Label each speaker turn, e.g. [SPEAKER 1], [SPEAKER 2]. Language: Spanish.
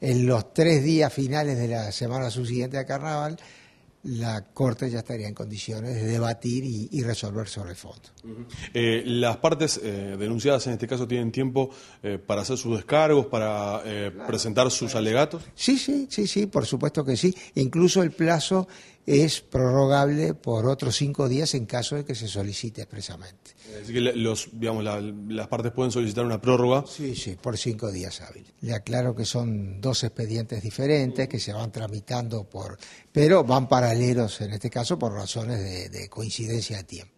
[SPEAKER 1] en los tres días finales de la semana subsiguiente a Carnaval, la Corte ya estaría en condiciones de debatir y, resolver sobre el fondo.
[SPEAKER 2] Eh, las partes eh, denunciadas en este caso tienen tiempo eh, para hacer sus descargos, para presentar sus alegatos.
[SPEAKER 1] Sí, sí, sí, sí, por supuesto que sí. Incluso el plazo es prorrogable por otros cinco días en caso de que se solicite expresamente.
[SPEAKER 3] las partes pueden solicitar una prórroga. Sí, sí, por cinco días hábiles.
[SPEAKER 1] Le aclaro que son dos expedientes diferentes que se van tramitando por, pero van paralelos en este caso por razones de coincidencia de tiempo.